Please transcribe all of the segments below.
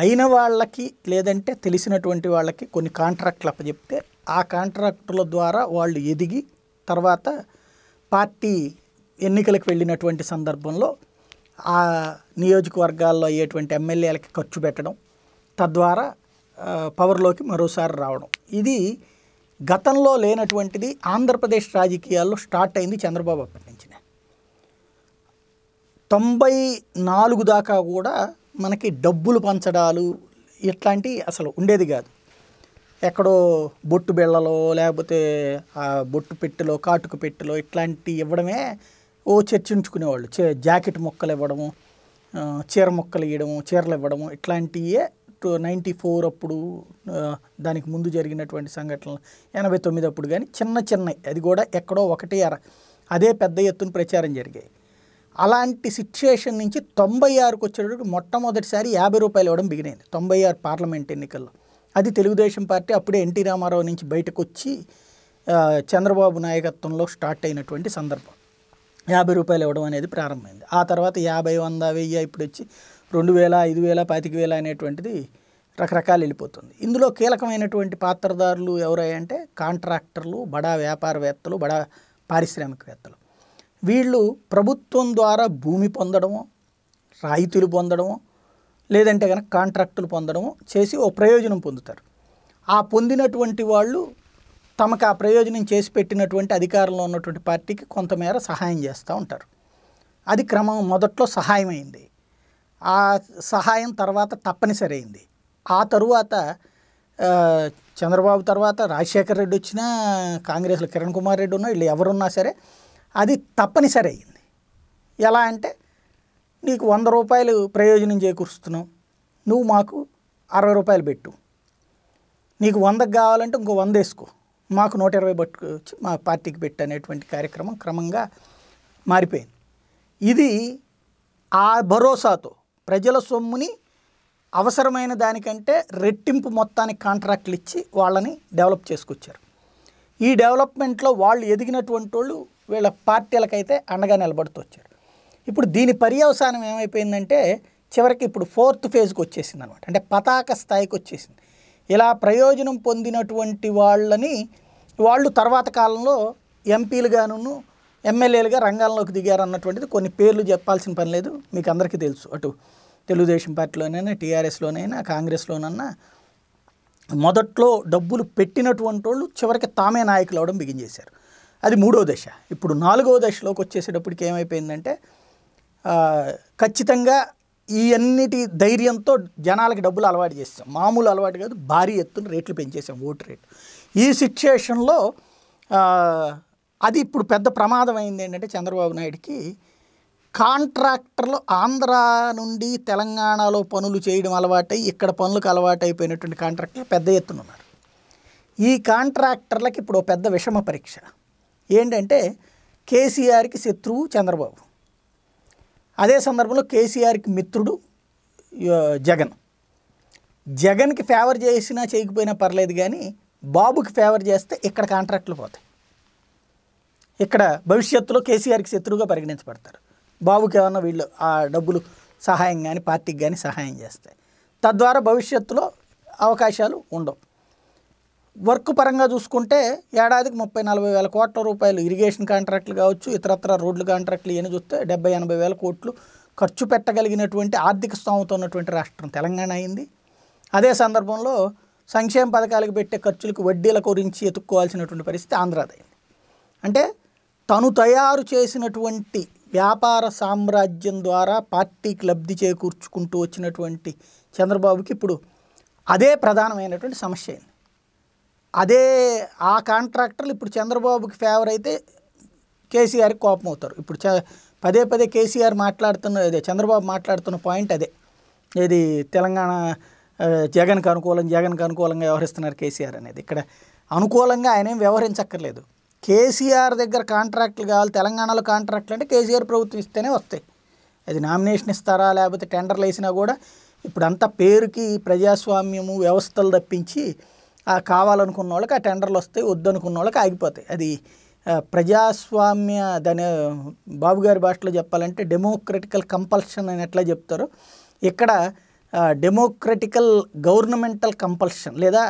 అయిన వాళ్ళకి లేదంటే తెలిసినటువంటి వాళ్ళకి కొన్ని కాంట్రాక్ట్లు అప్పచెప్తే ఆ కాంట్రాక్టుల ద్వారా వాళ్ళు ఎదిగి తర్వాత పార్టీ ఎన్నికలకు వెళ్ళినటువంటి సందర్భంలో ఆ నియోజకవర్గాల్లో అయ్యేటువంటి ఎమ్మెల్యేలకి ఖర్చు పెట్టడం తద్వారా పవర్లోకి మరోసారి రావడం ఇది గతంలో లేనటువంటిది ఆంధ్రప్రదేశ్ రాజకీయాల్లో స్టార్ట్ అయింది చంద్రబాబు అప్పటి నుంచి తొంభై నాలుగు దాకా కూడా మనకి డబ్బులు పంచడాలు ఇట్లాంటివి అసలు ఉండేది కాదు ఎక్కడో బొట్టు బిళ్ళలో లేకపోతే ఆ బొట్టు పెట్టెలో కాటుకు పెట్టెలో ఇట్లాంటివి ఇవ్వడమే ఓ చర్చించుకునేవాళ్ళు చే జాకెట్ మొక్కలు ఇవ్వడము చీర మొక్కలు ఇవ్వడము చీరలు ఇవ్వడము ఇట్లాంటివే టూ నైంటీ ఫోర్ అప్పుడు దానికి ముందు జరిగినటువంటి సంఘటనలు ఎనభై తొమ్మిది అప్పుడు కానీ చిన్న చిన్నవి అది కూడా ఎక్కడో ఒకటి అదే పెద్ద ఎత్తున ప్రచారం జరిగాయి అలాంటి సిచ్యువేషన్ నుంచి తొంభై ఆరుకు వచ్చేటప్పుడు మొట్టమొదటిసారి యాభై రూపాయలు ఇవ్వడం బిగినైంది తొంభై ఆరు పార్లమెంట్ ఎన్నికల్లో అది తెలుగుదేశం పార్టీ అప్పుడే ఎన్టీ రామారావు నుంచి బయటకు వచ్చి చంద్రబాబు నాయకత్వంలో స్టార్ట్ అయినటువంటి సందర్భం యాభై రూపాయలు ఇవ్వడం అనేది ప్రారంభమైంది ఆ తర్వాత యాభై వంద వెయ్యి ఇప్పుడు వచ్చి రెండు వేల ఐదు వేల పాతిక వేల అనేటువంటిది రకరకాలు వెళ్ళిపోతుంది ఇందులో కీలకమైనటువంటి పాత్రదారులు ఎవరయ్యంటే కాంట్రాక్టర్లు బడా వ్యాపారవేత్తలు బడా పారిశ్రామికవేత్తలు వీళ్ళు ప్రభుత్వం ద్వారా భూమి పొందడము రాయితీలు పొందడము లేదంటే కనుక కాంట్రాక్టులు పొందడము చేసి ఓ ప్రయోజనం పొందుతారు ఆ పొందినటువంటి వాళ్ళు తమకు ఆ ప్రయోజనం చేసి పెట్టినటువంటి అధికారంలో ఉన్నటువంటి పార్టీకి కొంతమేర సహాయం చేస్తూ ఉంటారు అది క్రమం మొదట్లో సహాయమైంది ఆ సహాయం తర్వాత తప్పనిసరి అయింది ఆ తరువాత చంద్రబాబు తర్వాత రాజశేఖర రెడ్డి వచ్చినా కాంగ్రెస్లో కిరణ్ కుమార్ రెడ్డి ఉన్నా వీళ్ళు ఎవరున్నా సరే అది తప్పనిసరి అయింది ఎలా అంటే నీకు వంద రూపాయలు ప్రయోజనం చేకూరుస్తున్నావు నువ్వు మాకు అరవై రూపాయలు పెట్టు నీకు వందకు కావాలంటే ఇంకో వంద వేసుకో మాకు నూట ఇరవై పట్టుకోవచ్చు మా పార్టీకి పెట్టు అనేటువంటి కార్యక్రమం క్రమంగా మారిపోయింది ఇది ఆ భరోసాతో ప్రజల సొమ్ముని అవసరమైన దానికంటే రెట్టింపు మొత్తానికి కాంట్రాక్ట్లు ఇచ్చి వాళ్ళని డెవలప్ చేసుకొచ్చారు ఈ డెవలప్మెంట్లో వాళ్ళు ఎదిగినటువంటి వాళ్ళు వీళ్ళ పార్టీలకైతే అండగా నిలబడుతూ వచ్చారు ఇప్పుడు దీని పర్యవసానం ఏమైపోయిందంటే చివరికి ఇప్పుడు ఫోర్త్ ఫేజ్కి వచ్చేసింది అనమాట అంటే పతాక స్థాయికి వచ్చేసింది ఇలా ప్రయోజనం పొందినటువంటి వాళ్ళని వాళ్ళు తర్వాత కాలంలో ఎంపీలుగాను ఎమ్మెల్యేలుగా రంగంలోకి దిగారు అన్నటువంటిది కొన్ని పేర్లు చెప్పాల్సిన పని లేదు మీకు అందరికీ తెలుసు అటు తెలుగుదేశం పార్టీలోనైనా టీఆర్ఎస్లోనైనా కాంగ్రెస్లోనన్నా మొదట్లో డబ్బులు పెట్టినటువంటి వాళ్ళు చివరికి తామే నాయకులు అవడం బిగించేశారు అది మూడో దశ ఇప్పుడు నాలుగో దశలోకి వచ్చేసేటప్పటికి ఏమైపోయిందంటే ఖచ్చితంగా ఈ అన్నిటి ధైర్యంతో జనాలకి డబ్బులు అలవాటు చేస్తాం మామూలు అలవాటు కాదు భారీ ఎత్తున రేట్లు పెంచేసాం ఓటు రేట్ ఈ సిచ్యుయేషన్లో అది ఇప్పుడు పెద్ద ప్రమాదం అయింది ఏంటంటే చంద్రబాబు నాయుడికి కాంట్రాక్టర్లు ఆంధ్ర నుండి తెలంగాణలో పనులు చేయడం అలవాటై ఇక్కడ పనులకు అలవాటు అయిపోయినటువంటి కాంట్రాక్టర్లు పెద్ద ఎత్తున ఉన్నారు ఈ కాంట్రాక్టర్లకు ఇప్పుడు పెద్ద విషమ పరీక్ష ఏంటంటే కేసీఆర్కి శత్రువు చంద్రబాబు అదే సందర్భంలో కేసీఆర్కి మిత్రుడు జగన్ జగన్కి ఫేవర్ చేసినా చేయకపోయినా పర్లేదు కానీ బాబుకి ఫేవర్ చేస్తే ఇక్కడ కాంట్రాక్ట్లు పోతాయి ఇక్కడ భవిష్యత్తులో కేసీఆర్కి శత్రువుగా పరిగణించబడతారు బాబుకి ఏమన్నా వీళ్ళు ఆ డబ్బులు సహాయం కానీ పార్టీకి కానీ సహాయం చేస్తాయి తద్వారా భవిష్యత్తులో అవకాశాలు ఉండవు వర్క్ పరంగా చూసుకుంటే ఏడాదికి ముప్పై నలభై వేల కోట్ల రూపాయలు ఇరిగేషన్ కాంట్రాక్ట్లు కావచ్చు ఇతరత్ర రోడ్లు కాంట్రాక్ట్లు ఇవన్నీ చూస్తే డెబ్బై ఎనభై వేల కోట్లు ఖర్చు పెట్టగలిగినటువంటి ఆర్థిక స్థోమత ఉన్నటువంటి రాష్ట్రం తెలంగాణ అయింది అదే సందర్భంలో సంక్షేమ పథకాలకు పెట్టే ఖర్చులకు వడ్డీల గురించి ఎత్తుక్కోవాల్సినటువంటి పరిస్థితి ఆంధ్రాదైంది అంటే తను తయారు చేసినటువంటి వ్యాపార సామ్రాజ్యం ద్వారా పార్టీకి లబ్ధి చేకూర్చుకుంటూ వచ్చినటువంటి చంద్రబాబుకి ఇప్పుడు అదే ప్రధానమైనటువంటి సమస్య అయింది అదే ఆ కాంట్రాక్టర్లు ఇప్పుడు చంద్రబాబుకి ఫేవర్ అయితే కేసీఆర్కి కోపం అవుతారు ఇప్పుడు పదే పదే కేసీఆర్ మాట్లాడుతున్న అదే చంద్రబాబు మాట్లాడుతున్న పాయింట్ అదే ఏది తెలంగాణ జగన్కి అనుకూలం జగన్కి అనుకూలంగా వ్యవహరిస్తున్నారు కేసీఆర్ అనేది ఇక్కడ అనుకూలంగా ఆయనేం వ్యవహరించక్కర్లేదు కేసీఆర్ దగ్గర కాంట్రాక్టులు కావాలి తెలంగాణలో కాంట్రాక్టులు అంటే కేసీఆర్ ప్రభుత్వం ఇస్తేనే వస్తాయి అది నామినేషన్ ఇస్తారా లేకపోతే టెండర్లు వేసినా కూడా ఇప్పుడు అంతా పేరుకి ప్రజాస్వామ్యము వ్యవస్థలు తప్పించి కావాలనుకున్న వాళ్ళకి ఆ టెండర్లు వస్తాయి వద్దనుకున్న వాళ్ళకి ఆగిపోతాయి అది ప్రజాస్వామ్య దాని బాబు గారి భాషలో చెప్పాలంటే డెమోక్రటికల్ కంపల్షన్ అని ఎట్లా చెప్తారు ఇక్కడ డెమోక్రటికల్ గవర్నమెంటల్ కంపల్షన్ లేదా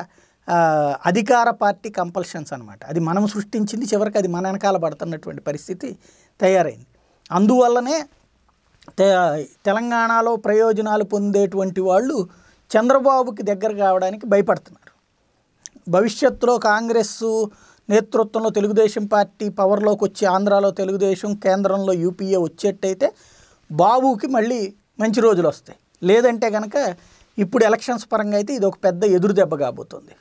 అధికార పార్టీ కంపల్షన్స్ అనమాట అది మనం సృష్టించింది చివరికి అది మన వెనకాల పడుతున్నటువంటి పరిస్థితి తయారైంది అందువల్లనే తెలంగాణలో ప్రయోజనాలు పొందేటువంటి వాళ్ళు చంద్రబాబుకి దగ్గర కావడానికి భయపడుతున్నారు భవిష్యత్తులో కాంగ్రెస్ నేతృత్వంలో తెలుగుదేశం పార్టీ పవర్లోకి వచ్చి ఆంధ్రాలో తెలుగుదేశం కేంద్రంలో యూపీఏ వచ్చేట్టయితే బాబుకి మళ్ళీ మంచి రోజులు వస్తాయి లేదంటే కనుక ఇప్పుడు ఎలక్షన్స్ పరంగా అయితే ఇది ఒక పెద్ద ఎదురు కాబోతుంది